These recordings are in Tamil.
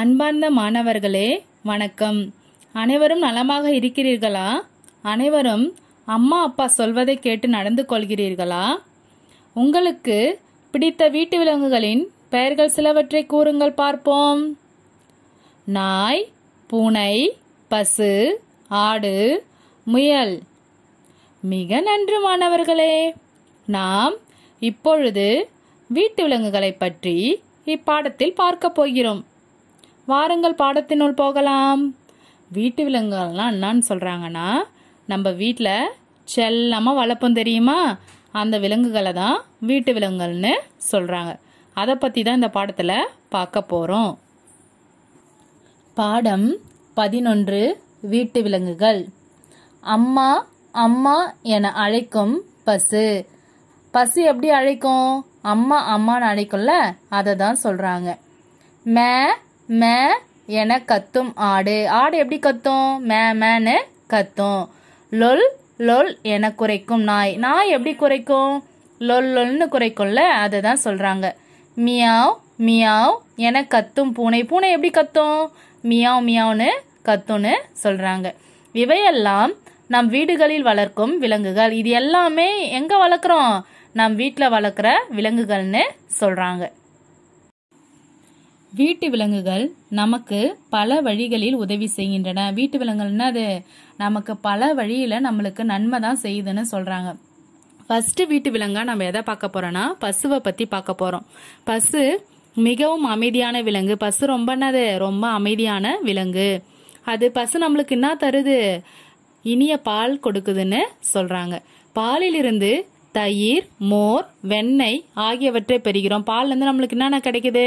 அன்பார்ந்த மாணவர்களே வணக்கம் அனைவரும் நலமாக இருக்கிறீர்களா அனைவரும் அம்மா அப்பா சொல்வதை கேட்டு நடந்து கொள்கிறீர்களா உங்களுக்கு பிடித்த வீட்டு விலங்குகளின் பெயர்கள் சிலவற்றை கூறுங்கள் பார்ப்போம் நாய் பூனை பசு ஆடு முயல் மிக நன்று மாணவர்களே நாம் இப்பொழுது வீட்டு விலங்குகளை பற்றி இப்பாடத்தில் பார்க்க போகிறோம் வாரங்கள் பாடத்தினுள் போகலாம் வீட்டு விலங்குகள்லாம் என்னான்னு சொல்கிறாங்கன்னா நம்ம வீட்டில் செல்லமாக வளர்ப்போம் தெரியுமா அந்த விலங்குகளை தான் வீட்டு விலங்குகள்னு சொல்கிறாங்க அதை பற்றி தான் இந்த பாடத்தில் பார்க்க போகிறோம் பாடம் பதினொன்று வீட்டு விலங்குகள் அம்மா அம்மா என அழைக்கும் பசு பசு எப்படி அழைக்கும் அம்மா அம்மான்னு அழைக்கும்ல அதை தான் சொல்கிறாங்க மே மே என கத்தும் ஆடு ஆடு எப்படி கத்தும் மே மேனு கத்தும் லொல் லொல் என குறைக்கும் நாய் நாய் எப்படி குறைக்கும் லொல் லொல்னு குறைக்கும்ல அதை தான் சொல்கிறாங்க மியாவ் மியாவ் என கத்தும் பூனை பூனை எப்படி கத்தும் மியாவ் மியாவ்னு கத்தும்னு சொல்கிறாங்க இவையெல்லாம் நம் வீடுகளில் வளர்க்கும் விலங்குகள் இது எல்லாமே எங்கே வளர்க்குறோம் நம் வீட்டில் வளர்க்குற விலங்குகள்னு சொல்கிறாங்க வீட்டு விலங்குகள் நமக்கு பல வழிகளில் உதவி செய்கின்றன வீட்டு விலங்குகள்னா அது நமக்கு பல வழியில நம்மளுக்கு நன்மை தான் செய்யுதுன்னு சொல்றாங்க ஃபர்ஸ்ட் வீட்டு விலங்கா நம்ம எதை பார்க்க போறோம்னா பசுவை பத்தி பார்க்க போறோம் பசு மிகவும் அமைதியான விலங்கு பசு ரொம்ப என்னது ரொம்ப அமைதியான விலங்கு அது பசு நம்மளுக்கு என்ன தருது இனிய பால் கொடுக்குதுன்னு சொல்றாங்க பாலிலிருந்து தயிர் மோர் வெண்ணெய் ஆகியவற்றை பெறுகிறோம் இருந்து நம்மளுக்கு என்னென்ன கிடைக்குது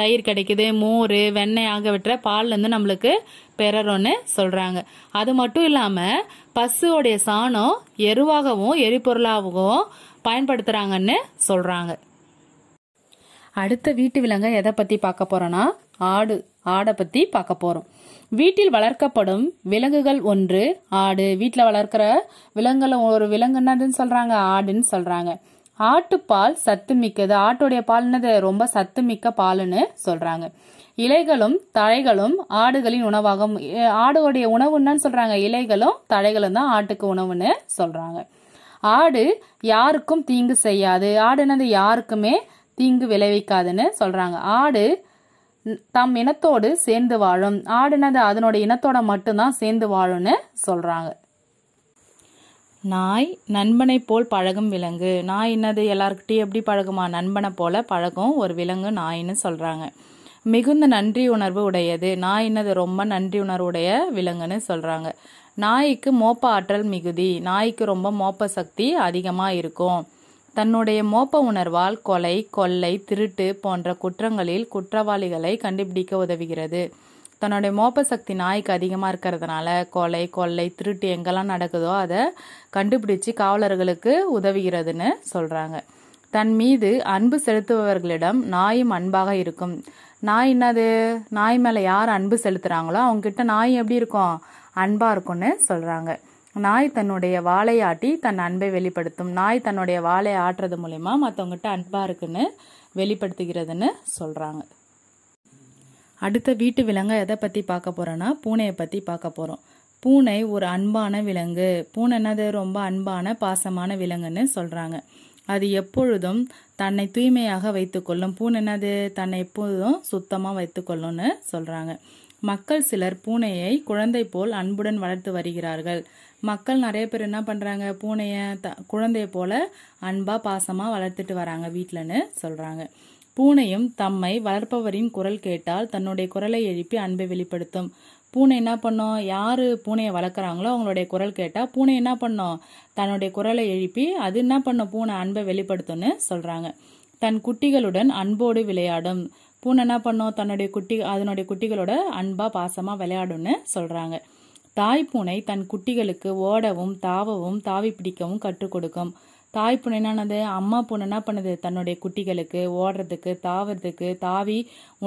தயிர் கிடைக்குது மோர் வெண்ணெய் ஆகியவற்றை பால்லேருந்து நம்மளுக்கு பெறறோன்னு சொல்கிறாங்க அது மட்டும் இல்லாமல் பசுவோடைய சாணம் எருவாகவும் எரிபொருளாகவும் பயன்படுத்துகிறாங்கன்னு சொல்கிறாங்க அடுத்த வீட்டு விலங்கை எதை பற்றி பார்க்க போகிறோன்னா ஆடு ஆடை பற்றி பார்க்க போகிறோம் வீட்டில் வளர்க்கப்படும் விலங்குகள் ஒன்று ஆடு வீட்டில் வளர்க்கிற விலங்குகளை ஒரு விலங்குன்னதுன்னு என்னதுன்னு சொல்கிறாங்க ஆடுன்னு சொல்கிறாங்க ஆட்டுப்பால் சத்து மிக்கது ஆட்டுடைய பால்னது ரொம்ப சத்து மிக்க பால்னு சொல்கிறாங்க இலைகளும் தழைகளும் ஆடுகளின் உணவாகும் ஆடுடைய உணவு என்னன்னு சொல்கிறாங்க இலைகளும் தழைகளும் தான் ஆட்டுக்கு உணவுன்னு சொல்கிறாங்க ஆடு யாருக்கும் தீங்கு செய்யாது ஆடுனது யாருக்குமே தீங்கு விளைவிக்காதுன்னு சொல்கிறாங்க ஆடு தம் இனத்தோடு சேர்ந்து வாழும் ஆடுனது அதனோட இனத்தோட மட்டும்தான் சேர்ந்து வாழும்னு சொல்கிறாங்க நாய் நண்பனை போல் பழகும் விலங்கு நாய் என்னது எல்லாருக்கிட்டையும் எப்படி பழகுமா நண்பனை போல பழகும் ஒரு விலங்கு நாயின்னு சொல்கிறாங்க மிகுந்த நன்றி உணர்வு உடையது நாய் என்னது ரொம்ப நன்றி உணர்வுடைய விலங்குன்னு சொல்கிறாங்க நாய்க்கு மோப்ப ஆற்றல் மிகுதி நாய்க்கு ரொம்ப மோப்ப சக்தி அதிகமாக இருக்கும் தன்னுடைய மோப்ப உணர்வால் கொலை கொள்ளை திருட்டு போன்ற குற்றங்களில் குற்றவாளிகளை கண்டுபிடிக்க உதவுகிறது தன்னுடைய மோப்ப சக்தி நாய்க்கு அதிகமாக இருக்கிறதுனால கொலை கொள்ளை திருட்டு எங்கெல்லாம் நடக்குதோ அதை கண்டுபிடிச்சு காவலர்களுக்கு உதவுகிறதுன்னு சொல்கிறாங்க தன் மீது அன்பு செலுத்துபவர்களிடம் நாயும் அன்பாக இருக்கும் நாய் என்னது நாய் மேலே யார் அன்பு செலுத்துகிறாங்களோ அவங்கக்கிட்ட நாய் எப்படி இருக்கும் அன்பாக இருக்கும்னு சொல்கிறாங்க நாய் தன்னுடைய ஆட்டி தன் அன்பை வெளிப்படுத்தும் நாய் தன்னுடைய வாழை ஆட்டுறது மூலயமா மற்றவங்ககிட்ட அன்பாக இருக்குன்னு வெளிப்படுத்துகிறதுன்னு சொல்கிறாங்க அடுத்த வீட்டு விலங்கு எதை பற்றி பார்க்க போகிறோன்னா பூனையை பற்றி பார்க்க போகிறோம் பூனை ஒரு அன்பான விலங்கு பூனை என்னது ரொம்ப அன்பான பாசமான விலங்குன்னு சொல்கிறாங்க அது எப்பொழுதும் தன்னை தூய்மையாக வைத்துக்கொள்ளும் பூனை என்னது தன்னை எப்பொழுதும் சுத்தமாக வைத்துக்கொள்ளும்னு சொல்கிறாங்க மக்கள் சிலர் பூனையை குழந்தை போல் அன்புடன் வளர்த்து வருகிறார்கள் மக்கள் நிறைய பேர் என்ன பண்ணுறாங்க பூனையை த குழந்தைய போல அன்பாக பாசமாக வளர்த்துட்டு வராங்க வீட்டிலன்னு சொல்கிறாங்க பூனையும் தம்மை வளர்ப்பவரின் குரல் கேட்டால் தன்னுடைய குரலை எழுப்பி அன்பை வெளிப்படுத்தும் பூனை என்ன பண்ணோம் யார் பூனையை வளர்க்குறாங்களோ அவங்களுடைய குரல் கேட்டால் பூனை என்ன பண்ணோம் தன்னுடைய குரலை எழுப்பி அது என்ன பண்ணும் பூனை அன்பை வெளிப்படுத்தும்னு சொல்கிறாங்க தன் குட்டிகளுடன் அன்போடு விளையாடும் பூனை என்ன பண்ணும் தன்னுடைய குட்டி அதனுடைய குட்டிகளோட அன்பாக பாசமாக விளையாடும்னு சொல்கிறாங்க தாய் பூனை தன் குட்டிகளுக்கு ஓடவும் தாவவும் தாவி பிடிக்கவும் கற்றுக் கொடுக்கும் தாய் பூனை என்னது அம்மா பூனை என்ன பண்ணுது தன்னுடைய குட்டிகளுக்கு ஓடுறதுக்கு தாவறதுக்கு தாவி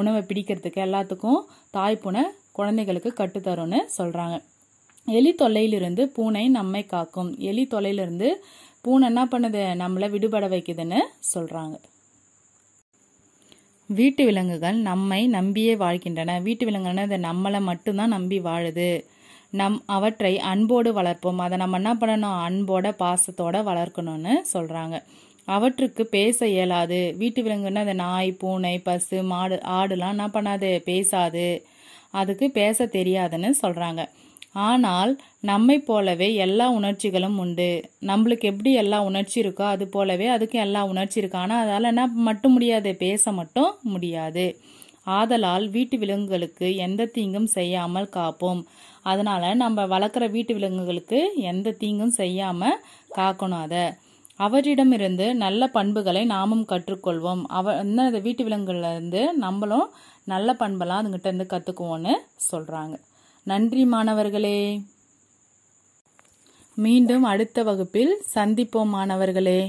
உணவை பிடிக்கிறதுக்கு எல்லாத்துக்கும் தாய் பூனை குழந்தைகளுக்கு கட்டுத்தரும்னு சொல்கிறாங்க எலி தொல்லையிலிருந்து பூனை நம்மை காக்கும் எலி தொல்லையிலிருந்து பூனை என்ன பண்ணுது நம்மளை விடுபட வைக்குதுன்னு சொல்கிறாங்க வீட்டு விலங்குகள் நம்மை நம்பியே வாழ்கின்றன வீட்டு விலங்குகள்னா இதை நம்மளை மட்டும்தான் நம்பி வாழுது நம் அவற்றை அன்போடு வளர்ப்போம் அதை நம்ம என்ன பண்ணணும் அன்போட பாசத்தோட வளர்க்கணும்னு சொல்கிறாங்க அவற்றுக்கு பேச இயலாது வீட்டு விலங்குன்னா அந்த நாய் பூனை பசு மாடு ஆடுலாம் என்ன பண்ணாது பேசாது அதுக்கு பேச தெரியாதுன்னு சொல்கிறாங்க ஆனால் நம்மை போலவே எல்லா உணர்ச்சிகளும் உண்டு நம்மளுக்கு எப்படி எல்லா உணர்ச்சி இருக்கோ அது போலவே அதுக்கு எல்லா உணர்ச்சி இருக்கு ஆனால் அதால் என்ன மட்டும் முடியாது பேச மட்டும் முடியாது ஆதலால் வீட்டு விலங்குகளுக்கு எந்த தீங்கும் செய்யாமல் காப்போம் அதனால நம்ம வளர்க்குற வீட்டு விலங்குகளுக்கு எந்த தீங்கும் செய்யாமல் காக்கணும் அதை அவரிடமிருந்து நல்ல பண்புகளை நாமும் கற்றுக்கொள்வோம் அவ அந்த வீட்டு விலங்குகள்லேருந்து நம்மளும் நல்ல பண்பெல்லாம் அதுங்கிட்ட இருந்து கற்றுக்குவோன்னு சொல்கிறாங்க நன்றி மாணவர்களே மீண்டும் அடுத்த வகுப்பில் சந்திப்போம் மாணவர்களே